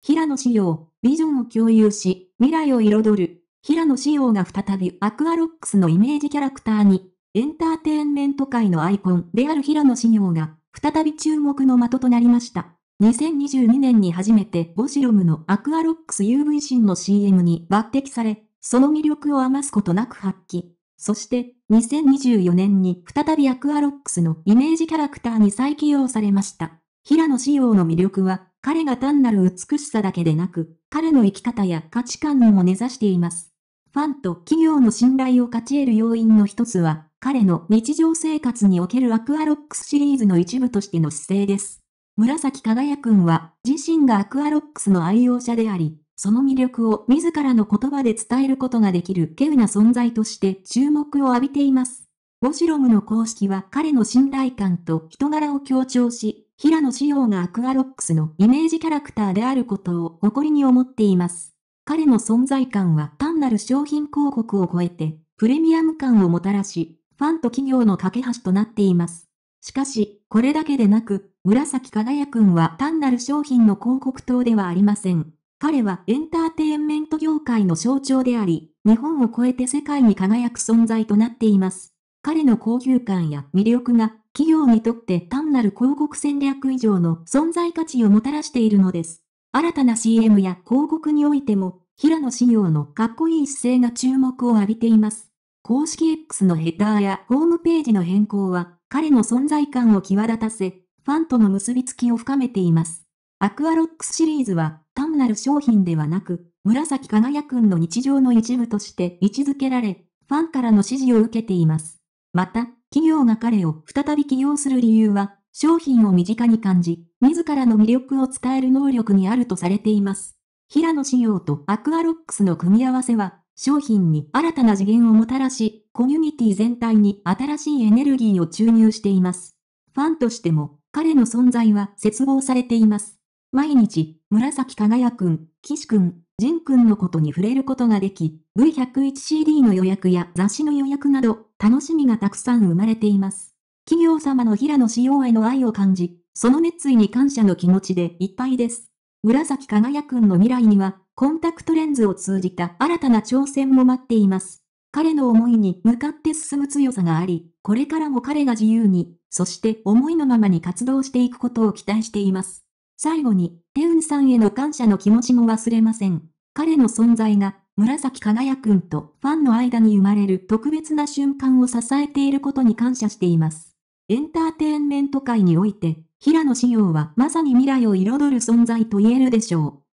平野紫耀、ビジョンを共有し、未来を彩る。平野紫耀が再びアクアロックスのイメージキャラクターに、エンターテインメント界のアイコンである平野紫耀が、再び注目の的となりました。2022年に初めてボシロムのアクアロックス UV ンの CM に抜擢され、その魅力を余すことなく発揮。そして、2024年に再びアクアロックスのイメージキャラクターに再起用されました。平野紫耀の魅力は、彼が単なる美しさだけでなく、彼の生き方や価値観にも根ざしています。ファンと企業の信頼を勝ち得る要因の一つは、彼の日常生活におけるアクアロックスシリーズの一部としての姿勢です。紫輝くんは、自身がアクアロックスの愛用者であり、その魅力を自らの言葉で伝えることができる稀有な存在として注目を浴びています。ウシロムの公式は彼の信頼感と人柄を強調し、平野紫耀がアクアロックスのイメージキャラクターであることを誇りに思っています。彼の存在感は単なる商品広告を超えて、プレミアム感をもたらし、ファンと企業の架け橋となっています。しかし、これだけでなく、紫輝くんは単なる商品の広告塔ではありません。彼はエンターテインメント業界の象徴であり、日本を超えて世界に輝く存在となっています。彼の高級感や魅力が企業にとって単なる広告戦略以上の存在価値をもたらしているのです。新たな CM や広告においても、平野仕様のかっこいい姿勢が注目を浴びています。公式 X のヘッダーやホームページの変更は、彼の存在感を際立たせ、ファンとの結びつきを深めています。アクアロックスシリーズは、単なる商品ではなく、紫輝くんの日常の一部として位置づけられ、ファンからの支持を受けています。また、企業が彼を再び起用する理由は、商品を身近に感じ、自らの魅力を伝える能力にあるとされています。平野仕様とアクアロックスの組み合わせは、商品に新たな次元をもたらし、コミュニティ全体に新しいエネルギーを注入しています。ファンとしても、彼の存在は絶望されています。毎日、紫輝くん、岸くん、仁くんのことに触れることができ、V101CD の予約や雑誌の予約など、楽しみがたくさん生まれています。企業様の平野紫耀への愛を感じ、その熱意に感謝の気持ちでいっぱいです。紫輝くんの未来には、コンタクトレンズを通じた新たな挑戦も待っています。彼の思いに向かって進む強さがあり、これからも彼が自由に、そして思いのままに活動していくことを期待しています。最後に、エウンさんへの感謝の気持ちも忘れません。彼の存在が、紫輝くんとファンの間に生まれる特別な瞬間を支えていることに感謝しています。エンターテインメント界において、平野紫耀はまさに未来を彩る存在と言えるでしょう。